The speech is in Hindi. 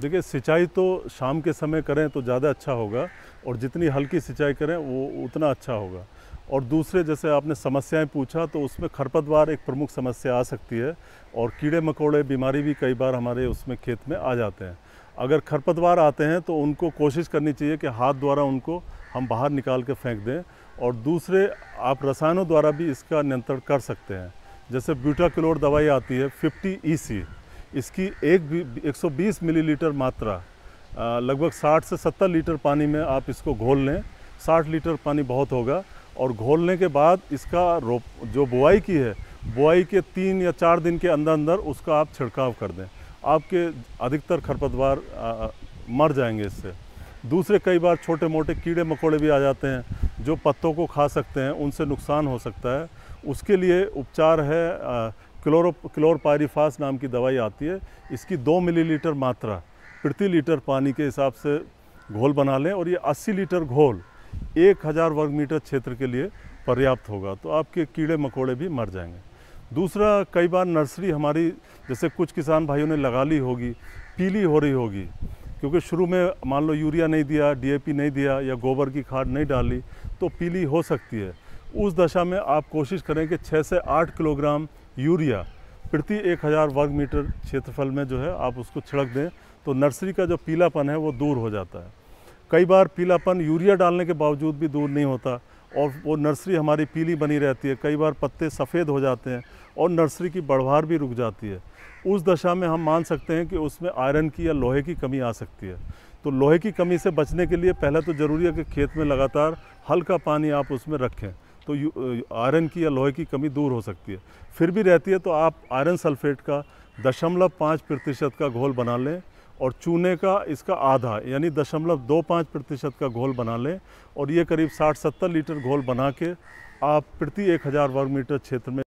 देखिए सिंचाई तो शाम के समय करें तो ज़्यादा अच्छा होगा और जितनी हल्की सिंचाई करें वो उतना अच्छा होगा और दूसरे जैसे आपने समस्याएं पूछा तो उसमें खरपतवार एक प्रमुख समस्या आ सकती है और कीड़े मकोड़े बीमारी भी कई बार हमारे उसमें खेत में आ जाते हैं अगर खरपतवार आते हैं तो उनको कोशिश करनी चाहिए कि हाथ द्वारा उनको हम बाहर निकाल के फेंक दें और दूसरे आप रसायनों द्वारा भी इसका नियंत्रण कर सकते हैं जैसे ब्यूटाक्लोर दवाई आती है फिफ्टी ई e इसकी एक एक सौ मिलीलीटर मात्रा लगभग 60 से 70 लीटर पानी में आप इसको घोल लें 60 लीटर पानी बहुत होगा और घोलने के बाद इसका रोप जो बुआई की है बुआई के तीन या चार दिन के अंदर अंदर उसका आप छिड़काव कर दें आपके अधिकतर खरपतवार मर जाएंगे इससे दूसरे कई बार छोटे मोटे कीड़े मकोड़े भी आ जाते हैं जो पत्तों को खा सकते हैं उनसे नुकसान हो सकता है उसके लिए उपचार है क्लोरो क्लोरपायरीफास नाम की दवाई आती है इसकी दो मिलीलीटर मात्रा प्रति लीटर पानी के हिसाब से घोल बना लें और ये अस्सी लीटर घोल एक हज़ार वर्ग मीटर क्षेत्र के लिए पर्याप्त होगा तो आपके कीड़े मकोड़े भी मर जाएंगे दूसरा कई बार नर्सरी हमारी जैसे कुछ किसान भाइयों ने लगा ली होगी पीली हो रही होगी क्योंकि शुरू में मान लो यूरिया नहीं दिया डीएपी नहीं दिया या गोबर की खाद नहीं डाली तो पीली हो सकती है उस दशा में आप कोशिश करें कि छः से आठ किलोग्राम यूरिया प्रति एक हज़ार वर्ग मीटर क्षेत्रफल में जो है आप उसको छिड़क दें तो नर्सरी का जो पीलापन है वो दूर हो जाता है कई बार पीलापन यूरिया डालने के बावजूद भी दूर नहीं होता और वो नर्सरी हमारी पीली बनी रहती है कई बार पत्ते सफ़ेद हो जाते हैं और नर्सरी की बढ़वार भी रुक जाती है उस दशा में हम मान सकते हैं कि उसमें आयरन की या लोहे की कमी आ सकती है तो लोहे की कमी से बचने के लिए पहले तो ज़रूरी है कि खेत में लगातार हल्का पानी आप उसमें रखें तो आयरन की या लोहे की कमी दूर हो सकती है फिर भी रहती है तो आप आयरन सल्फेट का दशमलव पाँच प्रतिशत का घोल बना लें और चूने का इसका आधा यानी दशमलव दो पाँच प्रतिशत का घोल बना लें और ये करीब साठ सत्तर लीटर घोल बना के आप प्रति एक हज़ार वर्ग मीटर क्षेत्र में